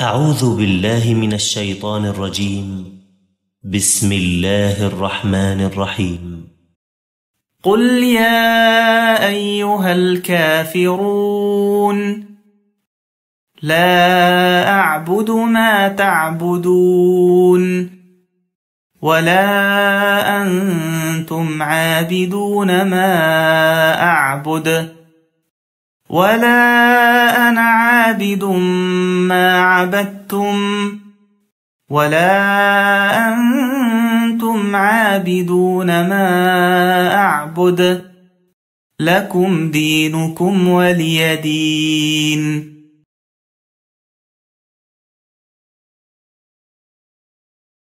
أعوذ بالله من الشيطان الرجيم بسم الله الرحمن الرحيم قل يا أيها الكافرون لا أعبد ما تعبدون ولا أنتم عابدون ما أعبد ولا أنا عابد ما ما عبدتم ولا أنتم عابدون ما أعبد لكم دينكم ولي دين